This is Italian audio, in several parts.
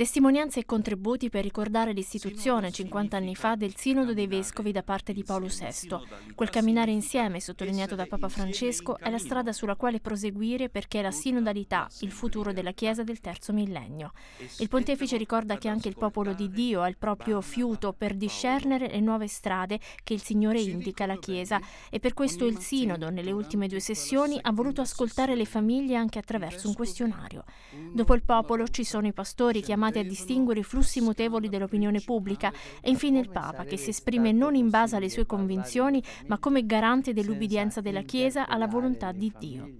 Testimonianze e contributi per ricordare l'istituzione 50 anni fa del Sinodo dei Vescovi da parte di Paolo VI. Quel camminare insieme, sottolineato da Papa Francesco, è la strada sulla quale proseguire perché è la sinodalità, il futuro della Chiesa del terzo millennio. Il pontefice ricorda che anche il popolo di Dio ha il proprio fiuto per discernere le nuove strade che il Signore indica alla Chiesa e per questo il Sinodo, nelle ultime due sessioni, ha voluto ascoltare le famiglie anche attraverso un questionario. Dopo il popolo ci sono i pastori chiamati chiamati a distinguere i flussi mutevoli dell'opinione pubblica e infine il Papa che si esprime non in base alle sue convinzioni ma come garante dell'ubbidienza della Chiesa alla volontà di Dio.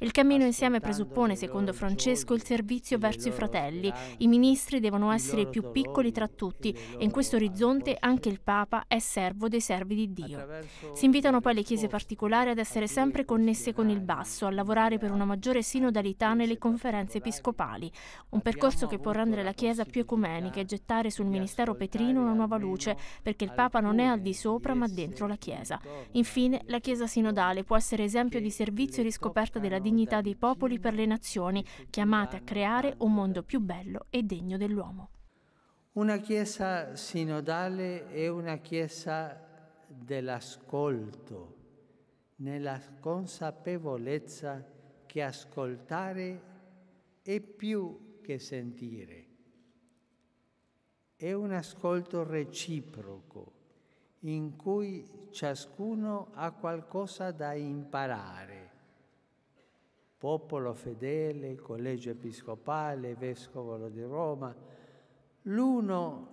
Il cammino insieme presuppone, secondo Francesco, il servizio verso i fratelli. I ministri devono essere i più piccoli tra tutti e in questo orizzonte anche il Papa è servo dei servi di Dio. Si invitano poi le chiese particolari ad essere sempre connesse con il basso, a lavorare per una maggiore sinodalità nelle conferenze episcopali, un percorso che può rendere la Chiesa più ecumenica e gettare sul ministero petrino una nuova luce, perché il Papa non è al di sopra ma dentro la Chiesa. Infine, la Chiesa sinodale può essere esempio di servizio e riscoperta della dignità dei popoli per le nazioni, chiamate a creare un mondo più bello e degno dell'uomo. Una Chiesa sinodale è una Chiesa dell'ascolto, nella consapevolezza che ascoltare è più che sentire. È un ascolto reciproco in cui ciascuno ha qualcosa da imparare popolo fedele, il collegio episcopale, il vescovolo di Roma, l'uno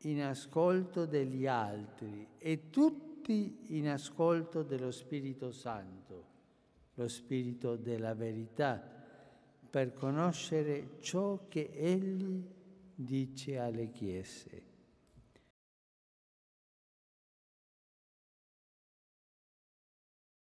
in ascolto degli altri e tutti in ascolto dello Spirito Santo, lo Spirito della verità, per conoscere ciò che Egli dice alle chiese.